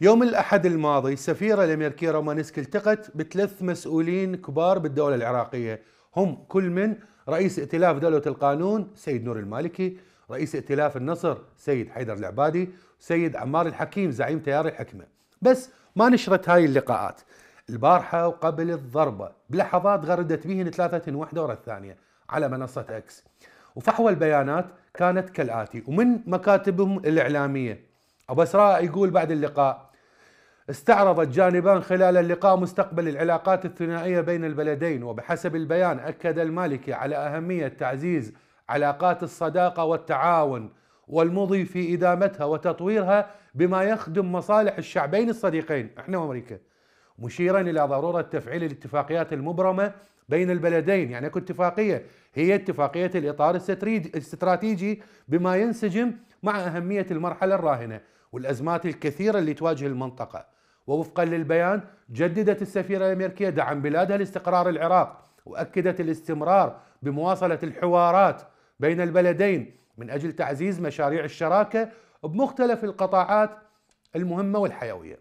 يوم الأحد الماضي سفيرة الأمريكية رومانسكي التقت بثلاث مسؤولين كبار بالدولة العراقية هم كل من رئيس ائتلاف دولة القانون سيد نور المالكي رئيس ائتلاف النصر سيد حيدر العبادي سيد عمار الحكيم زعيم تيار الحكمة بس ما نشرت هاي اللقاءات البارحة وقبل الضربة بلحظات غردت بهن ثلاثة واحدة ورا الثانية على منصة أكس وفحوى البيانات كانت كالآتي ومن مكاتبهم الإعلامية أبو إسراء يقول بعد اللقاء استعرض الجانبان خلال اللقاء مستقبل العلاقات الثنائية بين البلدين وبحسب البيان أكد المالكي على أهمية تعزيز علاقات الصداقة والتعاون والمضي في إدامتها وتطويرها بما يخدم مصالح الشعبين الصديقين احنا وامريكا مشيرا الى ضروره تفعيل الاتفاقيات المبرمه بين البلدين يعني اكو اتفاقيه هي اتفاقيه الاطار الاستراتيجي بما ينسجم مع أهمية المرحلة الراهنة والأزمات الكثيرة اللي تواجه المنطقة ووفقا للبيان جددت السفيرة الأمريكية دعم بلادها لاستقرار العراق وأكدت الاستمرار بمواصلة الحوارات بين البلدين من أجل تعزيز مشاريع الشراكة بمختلف القطاعات المهمة والحيوية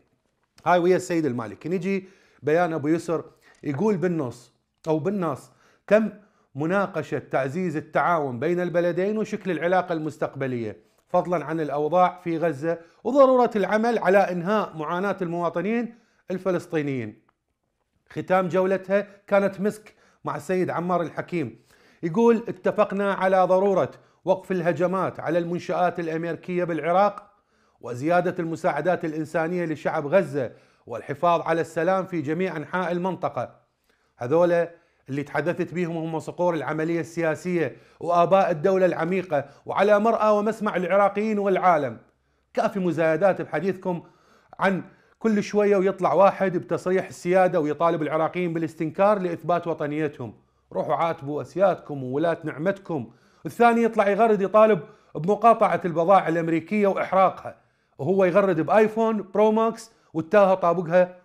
هاي ويا السيد المالكي نجي بيان أبو يسر يقول بالنص أو بالنص تم مناقشة تعزيز التعاون بين البلدين وشكل العلاقة المستقبلية فضلا عن الاوضاع في غزه وضروره العمل على انهاء معاناه المواطنين الفلسطينيين. ختام جولتها كانت مسك مع السيد عمار الحكيم يقول اتفقنا على ضروره وقف الهجمات على المنشات الامريكيه بالعراق وزياده المساعدات الانسانيه لشعب غزه والحفاظ على السلام في جميع انحاء المنطقه. هذولا اللي تحدثت بهم هم صقور العملية السياسية وآباء الدولة العميقة وعلى مرأى ومسمع العراقيين والعالم كافي مزايدات بحديثكم عن كل شوية ويطلع واحد بتصريح السيادة ويطالب العراقيين بالاستنكار لإثبات وطنيتهم روحوا عاتبوا أسيادكم وولاة نعمتكم الثاني يطلع يغرد يطالب بمقاطعة البضائع الأمريكية وإحراقها وهو يغرد بآيفون برو ماكس والتاهة طابقها